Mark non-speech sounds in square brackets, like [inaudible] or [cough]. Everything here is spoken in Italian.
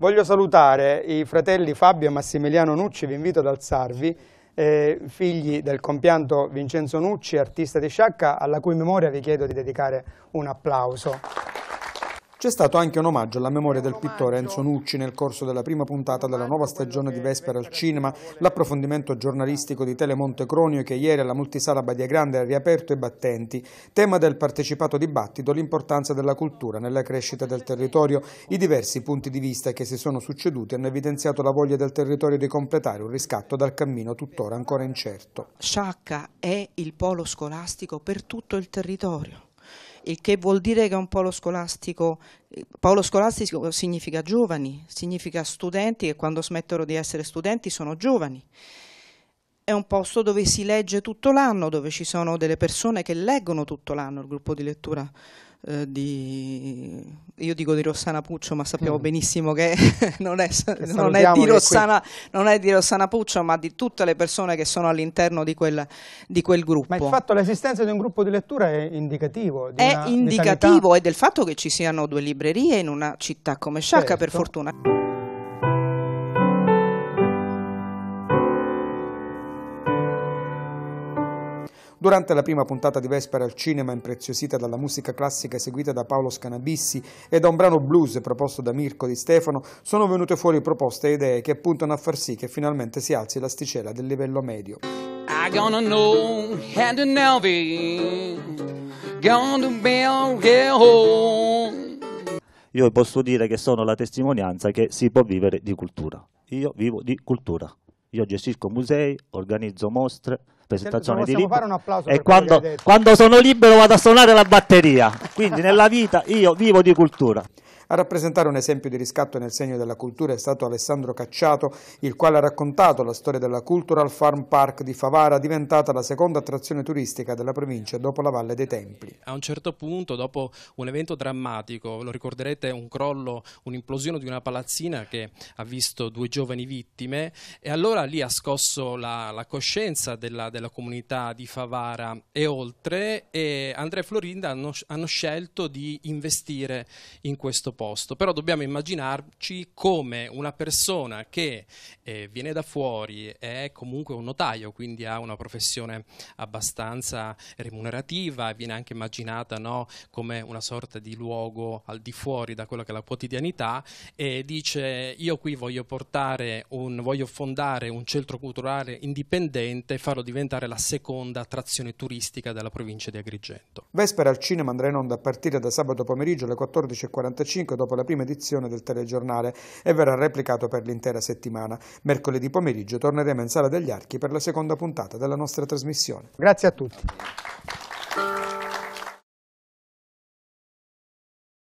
Voglio salutare i fratelli Fabio e Massimiliano Nucci, vi invito ad alzarvi, eh, figli del compianto Vincenzo Nucci, artista di sciacca, alla cui memoria vi chiedo di dedicare un applauso. C'è stato anche un omaggio alla memoria del pittore Enzo Nucci nel corso della prima puntata della nuova stagione di Vespera al cinema, l'approfondimento giornalistico di Telemonte Cronio che ieri alla multisala Badia Grande ha riaperto i battenti. Tema del partecipato dibattito l'importanza della cultura nella crescita del territorio. I diversi punti di vista che si sono succeduti hanno evidenziato la voglia del territorio di completare un riscatto dal cammino tuttora ancora incerto. Sciacca è il polo scolastico per tutto il territorio il che vuol dire che un polo scolastico, Paolo scolastico significa giovani, significa studenti che quando smettono di essere studenti sono giovani. È un posto dove si legge tutto l'anno, dove ci sono delle persone che leggono tutto l'anno, il gruppo di lettura eh, di... Io dico di Rossana Puccio, ma sappiamo mm. benissimo che, [laughs] non, è, non, è Rossana, non, è, di Rossana, Puccio, ma di tutte le persone che sono all'interno di, di quel, gruppo. Ma il fatto l'esistenza di un gruppo di lettura è indicativo. è una, indicativo e del fatto che ci siano due librerie in una città come Sciacca, certo. per fortuna. Durante la prima puntata di Vespera al cinema, impreziosita dalla musica classica eseguita da Paolo Scanabissi e da un brano blues proposto da Mirko Di Stefano, sono venute fuori proposte e idee che puntano a far sì che finalmente si alzi l'asticella del livello medio. I gonna know how to navigate, Io posso dire che sono la testimonianza che si può vivere di cultura. Io vivo di cultura. Io gestisco musei, organizzo mostre, presentazioni di libri. e quando, quando sono libero vado a suonare la batteria. Quindi nella vita io vivo di cultura. A rappresentare un esempio di riscatto nel segno della cultura è stato Alessandro Cacciato, il quale ha raccontato la storia della Cultural Farm Park di Favara, diventata la seconda attrazione turistica della provincia dopo la Valle dei Templi. A un certo punto, dopo un evento drammatico, lo ricorderete, un crollo, un'implosione di una palazzina che ha visto due giovani vittime e allora lì ha scosso la, la coscienza della, della comunità di Favara e oltre e Andrea e Florinda hanno, hanno scelto di investire in questo posto, però dobbiamo immaginarci come una persona che eh, viene da fuori, è comunque un notaio, quindi ha una professione abbastanza remunerativa, viene anche immaginata no, come una sorta di luogo al di fuori da quella che è la quotidianità e dice io qui voglio portare un, voglio fondare un centro culturale indipendente e farlo diventare la seconda attrazione turistica della provincia di Agrigento. Vespera al cinema andrà in onda a partire da sabato pomeriggio alle 14.45 pubblico dopo la prima edizione del telegiornale e verrà replicato per l'intera settimana. Mercoledì pomeriggio torneremo in Sala degli Archi per la seconda puntata della nostra trasmissione. Grazie a tutti.